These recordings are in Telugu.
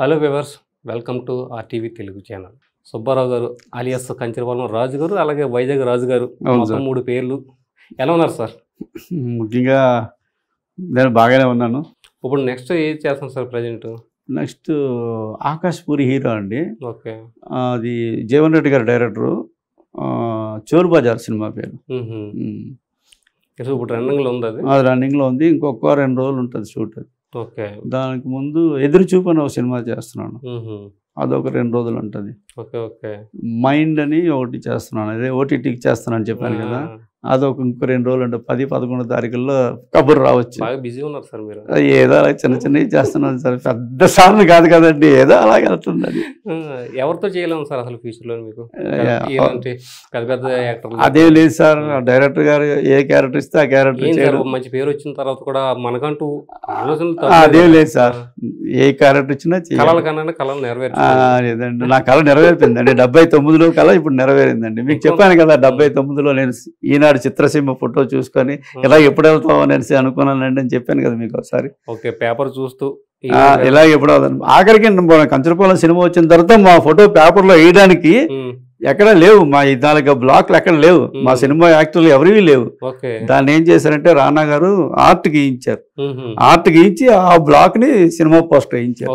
Hello viewers welcome to RTV Telugu channel Subbarao గారు అలియాస్ కంచరపాలెం రాజు గారు అలాగే వైజాగ్ రాజు గారు మూడు పేర్లు ఎలా ఉన్నారు సార్ ముఖ్యంగా నేను బాగానే ఉన్నాను ఇప్పుడు నెక్స్ట్ ఏది చేస్తాం sir present next Puri hero అండి ఓకే అది జీవన్ రెడ్డి గారు డైరెక్టరు చోరు బజార్ సినిమా పేరు ఇప్పుడు రన్నింగ్లో ఉంది అది రన్నింగ్లో ఉంది ఇంకొక రెండు రోజులు ఉంటుంది షూట్ అది దానికి ముందు ఎదురు చూపని ఒక సినిమా చేస్తున్నాను అదొక రెండు రోజులు ఉంటుంది మైండ్ అని ఒకటి చేస్తున్నాను అదే ఓటీటీకి చేస్తున్నాను చెప్పాను కదా ఒక ఇంకో రెండు రోజులు అంటే పది పదకొండు తారీఖుల్లో కబుర్ రావచ్చు బిజీ ఉన్నారు సార్ మీరు ఏదో అలా చిన్న చిన్నవి చేస్తున్నాను సార్ పెద్ద సార్లు కాదు కదండి ఏదో అలాగే వెళ్తుందండి ఎవరితో చేయలేము సార్ అసలు ఫ్యూచర్లో మీకు పెద్ద అదే లేదు సార్ డైరెక్టర్ గారు ఏ క్యారెక్టర్ ఇస్తే ఆ క్యారెక్టర్ మంచి పేరు వచ్చిన తర్వాత కూడా మనకంటూ ఆలోచన అదే లేదు సార్ ఏ క్యారెక్టర్ ఇచ్చినా కళలు కన్నా కళలు నా కళ నెరవేరుతుందండి డెబ్బై తొమ్మిదిలో కళ ఇప్పుడు నెరవేరిందండి మీకు చెప్పాను కదా డెబ్బై తొమ్మిదిలో నేను ఈనాడు ఈనాడు చిత్రసీమ ఫోటో చూసుకొని ఇలా ఎప్పుడు వెళ్తావు అనేసి అనుకున్నానండి అని చెప్పాను కదా మీకు ఒకసారి ఓకే పేపర్ చూస్తూ ఇలా ఎప్పుడు అవుతాను ఆఖరికి కంచరపాలెం సినిమా వచ్చిన తర్వాత మా ఫోటో పేపర్లో వేయడానికి ఎక్కడ లేవు మా ఇద్దాలుగా బ్లాక్లు ఎక్కడ లేవు మా సినిమా యాక్టర్లు ఎవరివి లేవు దాన్ని ఏం చేశారంటే రానా గారు ఆర్ట్ గీయించారు ఆర్ట్ గీయించి ఆ బ్లాక్ ని సినిమా పోస్టర్ వేయించారు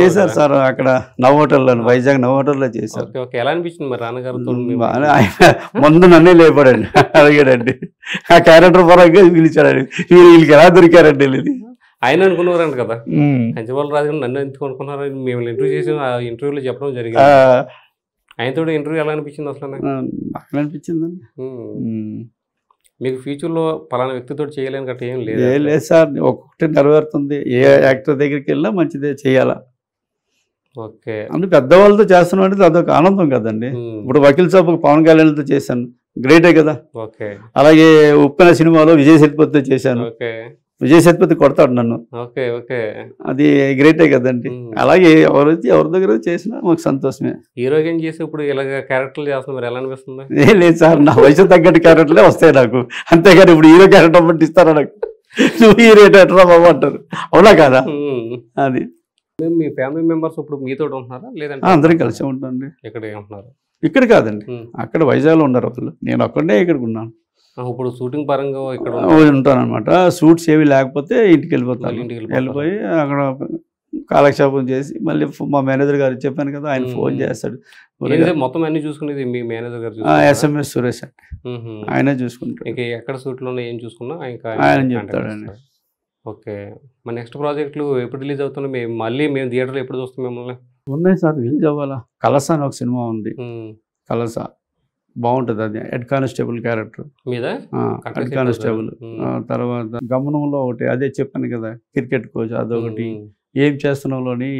చేశారు సార్ అక్కడ నవ్ హోటల్లో వైజాగ్ నవ్ హోటల్లో చేశారు ఎలా అనిపించింది ముందు నన్నే లేపాడండి అడిగాడండి ఆ క్యారెక్టర్ పరంగా పిలిచాడండి వీళ్ళకి ఎలా దొరికారండి వెళ్ళి ఆయన అనుకున్నారంట కదా కంచిబాల రాజు నన్ను ఎందుకు అనుకున్నారు మేము ఇంటర్వ్యూ చేసి ఆ ఇంటర్వ్యూలో చెప్పడం జరిగింది ఆయనతో ఇంటర్వ్యూ ఎలా అనిపించింది అసలు బాగా అనిపించిందండి మీకు ఫ్యూచర్లో పలానా వ్యక్తితో చేయలేని గట్ట ఏం లేదు లేదు సార్ ఒక్కొక్కటి నెరవేరుతుంది ఏ యాక్టర్ దగ్గరికి వెళ్ళినా మంచిదే చేయాలా ఓకే అంటే పెద్దవాళ్ళతో చేస్తున్నాం అంటే అదొక ఆనందం కదండి ఇప్పుడు వకీల్ సాబ్ పవన్ కళ్యాణ్తో చేశాను గ్రేటే కదా ఓకే అలాగే ఉప్పిన సినిమాలో విజయ్ సేతుపతితో చేశాను ఓకే విజయ్ సేతుపతి కొడతాడు నన్ను ఓకే ఓకే అది గ్రేటే కదండి అలాగే ఎవరు వచ్చి ఎవరి దగ్గర చేసినా మాకు సంతోషమే హీరోగా చేసి ఇప్పుడు ఇలాగ క్యారెక్టర్లు చేస్తున్నా ఎలా అనిపిస్తుంది ఏం లేదు సార్ నా వయసు తగ్గట్టు క్యారెక్టర్లే వస్తాయి నాకు అంతేగాని ఇప్పుడు హీరో క్యారెక్టర్ బట్టి ఇస్తారా నాకు నువ్వు హీరో ఎట్లా బాబు అంటారు అవునా కదా అది మీ ఫ్యామిలీ మెంబర్స్ ఇప్పుడు మీతో ఉంటున్నారా లేదంటే అందరం కలిసి ఉంటాండి ఇక్కడే ఉంటున్నారు ఇక్కడ కాదండి అక్కడ వైజాగ్లో ఉన్నారు ఒకళ్ళు నేను అక్కడనే ఇక్కడికి ఉన్నాను ఇప్పుడు షూటింగ్ పరంగా ఇక్కడ ఉంటానమాట షూట్స్ ఏవి లేకపోతే ఇంటికి వెళ్ళిపోతాను ఇంటికి వెళ్ళిపోయి అక్కడ కాలక్షేపం చేసి మళ్ళీ మా మేనేజర్ గారు చెప్పాను కదా ఆయన ఫోన్ చేస్తాడు మొత్తం అన్ని చూసుకునేది మీ మేనేజర్ గారు ఎస్ఎంఎస్ సురేష్ అండి ఆయన చూసుకుంటాడు ఇంకా ఎక్కడ షూట్లో ఏం చూసుకున్నా ఇంకా ఆయన చెప్తాడు ఓకే మా నెక్స్ట్ ప్రాజెక్టులు ఎప్పుడు రిలీజ్ అవుతున్నాయి మేము మళ్ళీ మేము థియేటర్లో ఎప్పుడు చూస్తాం మిమ్మల్ని ఉన్నాయి సార్ రిలీజ్ అవ్వాలా కలస అని ఒక సినిమా ఉంది కలస బాగుంటుంది అది head constable character head constable తర్వాత గమనంలో ఒకటి అదే చెప్పాను కదా క్రికెట్ కోచ్ అదొకటి ఏం చేస్తున్నావులోని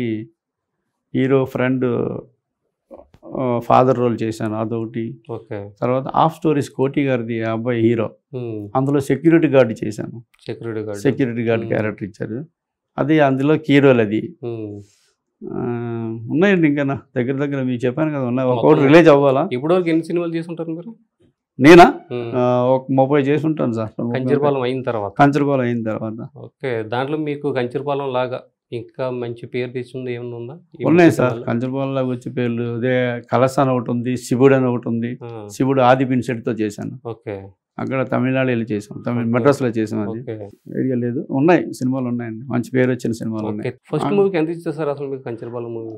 హీరో ఫ్రెండ్ ఫాదర్ రోల్ చేశాను అదొకటి తర్వాత ఆఫ్ స్టోరీస్ కోటి గారిది అబ్బాయి హీరో అందులో సెక్యూరిటీ గార్డ్ చేశాను security guard security guard character ఇచ్చారు అది అందులో హీరోలు అది ఉన్నాయండి ఇంకా నా దగ్గర దగ్గర మీరు చెప్పాను కదా ఉన్నాయి ఒకటి రిలీజ్ అవ్వాలా ఇప్పుడు ఎన్ని సినిమాలు చేసుంటారు మీరు నేనా ఒక ముప్పై చేసి ఉంటాను సార్ కంచరపాలెం అయిన తర్వాత కంచరపాలెం అయిన తర్వాత ఓకే దాంట్లో మీకు కంచరపాలెం లాగా ఇంకా మంచి పేరు తీసుకుంది ఏమైనా ఉందా ఉన్నాయి సార్ కంచరపాలెం లాగా వచ్చే పేర్లు అదే కలసాన్ ఒకటి ఉంది శివుడు అని ఒకటి ఉంది శివుడు ఆది పిన్సెట్తో చేశాను ఓకే అక్కడ వెళ్ళి చేసాం తమిళ మద్రాసులో చేసాం అది ఐడియా లేదు ఉన్నాయి సినిమాలు ఉన్నాయండి మంచి పేరు వచ్చిన సినిమాలు ఉన్నాయి ఫస్ట్ మూవీకి ఎంత ఇచ్చారు సార్ అసలు మీకు కంచరపాలెం మూవీ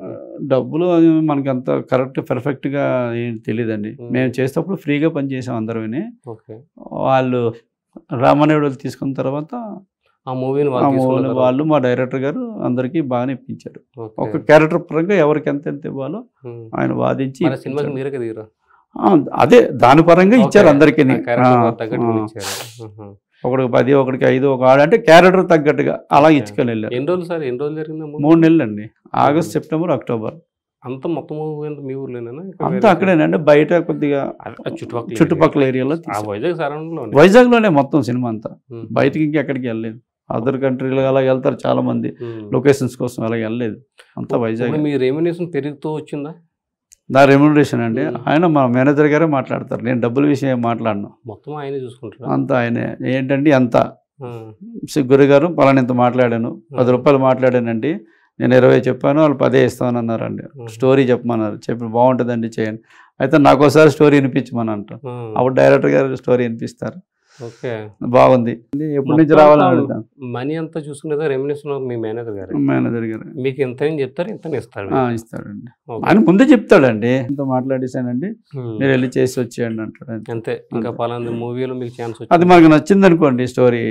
డబ్బులు మనకి అంత కరెక్ట్ పర్ఫెక్ట్గా ఏం తెలియదండి మేము చేసేటప్పుడు ఫ్రీగా పని చేసాం అందరూ వాళ్ళు రామనేవుడు తీసుకున్న తర్వాత ఆ మూవీని వాళ్ళు మా డైరెక్టర్ గారు అందరికీ బాగానే ఇప్పించారు ఒక క్యారెక్టర్ పరంగా ఎవరికి ఎంత ఎంత ఇవ్వాలో ఆయన వాదించి సినిమాకి మీరే కదా అదే దాని పరంగా ఇచ్చారు అందరికీ ఒకడికి పది ఒకటికి ఐదు ఒక ఆడు అంటే క్యారెక్టర్ తగ్గట్టుగా అలా ఇచ్చుకొని వెళ్ళారు ఎన్ని రోజులు సార్ ఎన్ని రోజులు మూడు నెలలు అండి ఆగస్ట్ సెప్టెంబర్ అక్టోబర్ అంత మొత్తం మీ అంతా అక్కడేనండి బయట కొద్దిగా చుట్టుపక్కల చుట్టుపక్కల ఏరియాలో వైజాగ్ లోనే మొత్తం సినిమా అంతా బయటకి ఇంకెక్కడికి వెళ్ళలేదు అదర్ కంట్రీలు అలా వెళ్తారు చాలా మంది లొకేషన్స్ కోసం అలా వెళ్ళలేదు అంతా వైజాగ్ మీ రెమ్యునేషన్ పెరుగుతూ వచ్చిందా నా రెమ్యూనరేషన్ అండి ఆయన మా మేనేజర్ గారే మాట్లాడతారు నేను డబ్బుల విషయం మాట్లాడను మొత్తం ఆయనే చూసుకుంటాను అంతా ఆయనే ఏంటండి అంత గురుగారు పలానా ఇంత మాట్లాడాను పది రూపాయలు మాట్లాడానండి నేను ఇరవై చెప్పాను వాళ్ళు పదే అండి స్టోరీ చెప్పమన్నారు చెప్పి బాగుంటుందండి చేయండి అయితే నాకోసారి స్టోరీ వినిపించమని అంటారు అప్పుడు డైరెక్టర్ గారు స్టోరీ వినిపిస్తారు బాగుంది ఎప్పటి నుంచి రావాలని మనీ అంతా చూసుకునేది రెవెన్యూషన్ మీ మేనేజర్ గారు మేనేజర్ గారు మీకు ఇంత ఏం చెప్తారు ఇంత ఇస్తారు ఇస్తాడండి ఆయన ముందే చెప్తాడండి ఇంత మాట్లాడేసానండి మీరు వెళ్ళి చేసి వచ్చేయండి అంటాడు అంతే ఇంకా పలానా మూవీలో మీకు ఛాన్స్ అది మనకు నచ్చిందనుకోండి స్టోరీ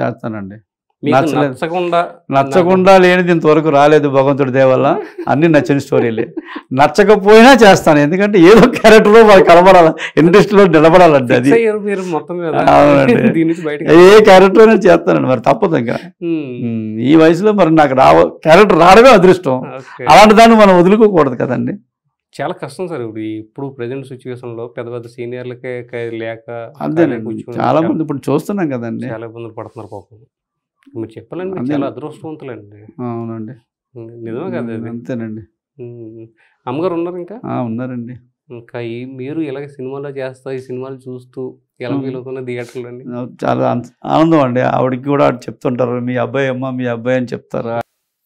చేస్తానండి నచ్చకుండా నచ్చకుండా లేనిది ఇంతవరకు రాలేదు భగవంతుడి దేవల్ల అన్ని నచ్చని స్టోరీలే నచ్చకపోయినా చేస్తాను ఎందుకంటే ఏదో లో వాళ్ళు కలబడాలి లో నిలబడాలండి అది ఏ క్యారెక్టర్ అయినా చేస్తానండి మరి తప్పదు ఇంకా hmm. ఈ వయసులో మరి నాకు రావ క్యారెక్టర్ రావడమే అదృష్టం అలాంటి దాన్ని మనం వదులుకోకూడదు కదండి చాలా కష్టం సార్ ఇప్పుడు ఇప్పుడు ప్రజెంట్ సిచ్యువేషన్ లో పెద్ద పెద్ద సీనియర్లకే లేక అంతేనండి చాలా మంది ఇప్పుడు చూస్తున్నాం కదండి చాలా ఇబ్బందులు పడుతున్నారు పాపం మీరు చెప్పాలండి చాలా అదృష్టవంతులండి అవునండి నిజమే కదా అంతేనండి అమ్మగారు ఉన్నారు ఇంకా ఉన్నారండి ఇంకా ఈ మీరు ఇలాగ సినిమాలో చేస్తా ఈ సినిమాలు చూస్తూ ఎలా ఫీల్ అవుతున్న థియేటర్లో చాలా ఆనందం అండి ఆవిడకి కూడా చెప్తుంటారు మీ అబ్బాయి అమ్మ మీ అబ్బాయి అని చెప్తారా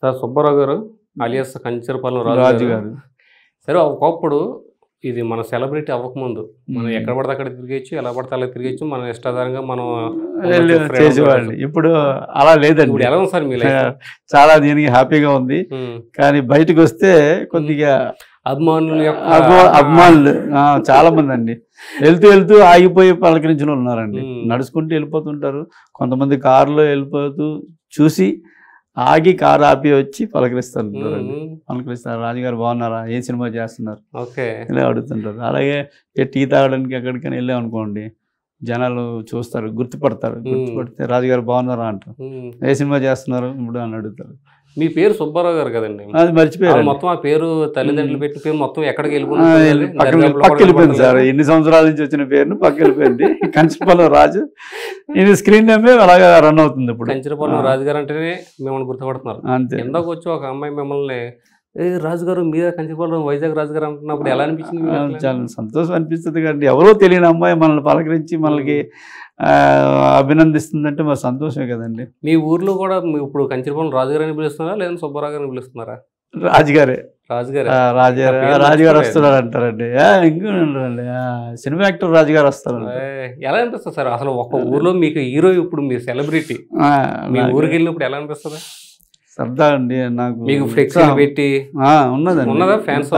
సార్ సుబ్బారావు గారు అలియాస్ కంచరపాలెం రాజు గారు సరే ఒకప్పుడు ఇది మన సెలబ్రిటీ అవ్వకముందు మనం ఎక్కడ పడితే అక్కడ తిరిగేచ్చు ఎలా పడితే అలా తిరిగేచ్చు మన ఇష్టాధారంగా మనం చేసేవాళ్ళు ఇప్పుడు అలా లేదండి ఎలా సార్ మీ చాలా దీనికి హ్యాపీగా ఉంది కానీ బయటకు వస్తే కొద్దిగా అభిమానులు అభిమానులు చాలా మంది అండి వెళ్తూ వెళ్తూ ఆగిపోయి పలకరించిన ఉన్నారండి నడుచుకుంటూ వెళ్ళిపోతుంటారు కొంతమంది కారులో వెళ్ళిపోతూ చూసి ఆగి కారు ఆపి వచ్చి పలకరిస్తారు పలకరిస్తారు రాజుగారు బాగున్నారా ఏ సినిమా చేస్తున్నారు ఇలా అడుగుతుంటారు అలాగే టీ తాగడానికి ఎక్కడికైనా వెళ్ళాం అనుకోండి జనాలు చూస్తారు గుర్తుపడతారు గుర్తుపడితే రాజుగారు బాగున్నారా అంటారు ఏ సినిమా చేస్తున్నారు ఇప్పుడు అని అడుగుతారు మీ పేరు సుబ్బారావు గారు కదండి అది మర్చిపోయారు మొత్తం ఆ పేరు తల్లిదండ్రులు పెట్టి పేరు మొత్తం ఎక్కడికి వెళ్ళిపోయింది పక్క వెళ్ళిపోయింది సార్ ఎన్ని సంవత్సరాల నుంచి వచ్చిన పేరును పక్క వెళ్ళిపోయింది కంచరపాలెం రాజు ఇది స్క్రీన్ నేమే అలాగే రన్ అవుతుంది ఇప్పుడు కంచరపాలెం రాజు గారు అంటేనే మిమ్మల్ని గుర్తుపడుతున్నారు ఎందుకు వచ్చి ఒక అమ్మాయి మిమ్మల్ని రాజుగారు మీరే కంచిపోవడం వైజాగ్ రాజుగారు అంటున్నప్పుడు ఎలా అనిపించింది చాలా సంతోషం అనిపిస్తుంది కదండి ఎవరో తెలియని అమ్మాయి మనల్ని పలకరించి మనకి అభినందిస్తుందంటే మరి సంతోషమే కదండి మీ ఊర్లో కూడా ఇప్పుడు కంచిపోవడం రాజుగారు అని పిలుస్తున్నారా లేదా సుబ్బారావు గారిని పిలుస్తున్నారా రాజుగారే రాజుగారు రాజుగారు రాజుగారు వస్తున్నారు అంటారండి ఇంకోండి సినిమా యాక్టర్ రాజుగారు వస్తారు ఎలా అనిపిస్తుంది సార్ అసలు ఒక ఊర్లో మీకు హీరో ఇప్పుడు మీ సెలబ్రిటీ మీ ఊరికి వెళ్ళినప్పుడు ఎలా అనిపిస్తుంది సరదా అండి నాకు మీకు ఫ్లెక్స్ పెట్టి ఉన్నదండి ఉన్నదా ఫ్యాన్స్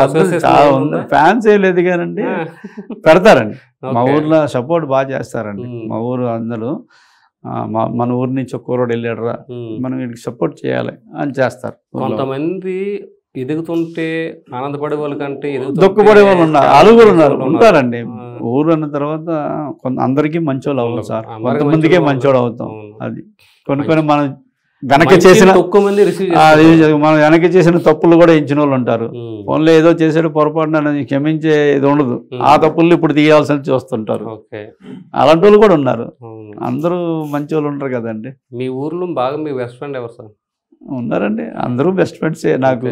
ఫ్యాన్స్ ఏ లేదు కానండి పెడతారండి మా ఊర్లో సపోర్ట్ బాగా చేస్తారండి మా ఊరు అందరూ మన ఊరి నుంచి ఒక్కరోడు వెళ్ళాడరా మనం వీడికి సపోర్ట్ చేయాలి అని చేస్తారు కొంతమంది ఎదుగుతుంటే ఆనందపడే వాళ్ళ కంటే దుఃఖపడే వాళ్ళు ఉన్నారు అలుగురు ఉన్నారు ఉంటారండి ఊరు అన్న తర్వాత కొంత అందరికీ మంచోళ్ళు అవ్వదు సార్ కొంతమందికే మంచోడు అవుతాం అది కొన్ని కొన్ని మనం వెనక్కి చేసిన మనం వెనక్కి చేసిన తప్పులు కూడా ఇచ్చిన వాళ్ళు ఉంటారు ఫోన్లో ఏదో చేసాడు పొరపాటున క్షమించే ఇది ఉండదు ఆ తప్పులు ఇప్పుడు తీయాల్సిన చూస్తుంటారు అలాంటి వాళ్ళు కూడా ఉన్నారు అందరూ మంచి వాళ్ళు ఉంటారు కదండి మీ ఊర్లో బాగా మీ బెస్ట్ ఫ్రెండ్ ఎవరు సార్ ఉన్నారండి అందరూ బెస్ట్ ఫ్రెండ్సే నాకు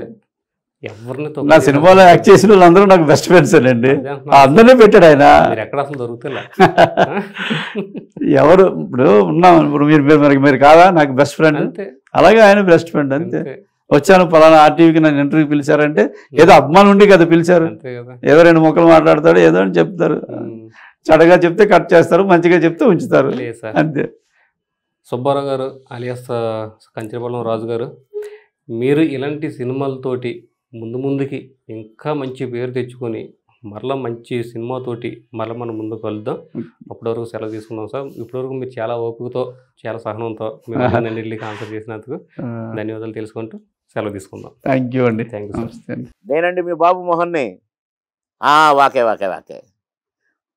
నా సినిమాలో యాక్ట్ చేసిన వాళ్ళందరూ నాకు బెస్ట్ ఫ్రెండ్స్ అండి అందరినీ పెట్టాడు ఆయన ఎక్కడ అసలు ఎవరు ఇప్పుడు ఉన్నాం ఇప్పుడు మీరు మరి మీరు కాదా నాకు బెస్ట్ ఫ్రెండ్ అలాగే ఆయన బెస్ట్ ఫ్రెండ్ అంతే వచ్చాను పలానా ఆర్టీవీకి నన్ను ఇంటర్వ్యూ పిలిచారంటే ఏదో అభిమానం ఉండి కదా పిలిచారు ఏదో రెండు మొక్కలు మాట్లాడతాడు ఏదో అని చెప్తారు చెడగా చెప్తే కట్ చేస్తారు మంచిగా చెప్తే ఉంచుతారు అంతే సుబ్బారావు గారు అలియాస్ కంచరపాలెం రాజు గారు మీరు ఇలాంటి సినిమాలతోటి ముందు ముందుకి ఇంకా మంచి పేరు తెచ్చుకొని మరలా మంచి సినిమాతోటి మరలా మనం ముందుకు వెళ్దాం అప్పటివరకు వరకు సెలవు తీసుకుందాం సార్ ఇప్పటివరకు మీరు చాలా ఓపికతో చాలా సహనంతో మేము అన్నింటికి ఆన్సర్ చేసినందుకు ధన్యవాదాలు తెలుసుకుంటూ సెలవు తీసుకుందాం థ్యాంక్ యూ అండి థ్యాంక్ యూ సార్ నేనండి మీ బాబు మోహన్ని వాకే వాకే వాకే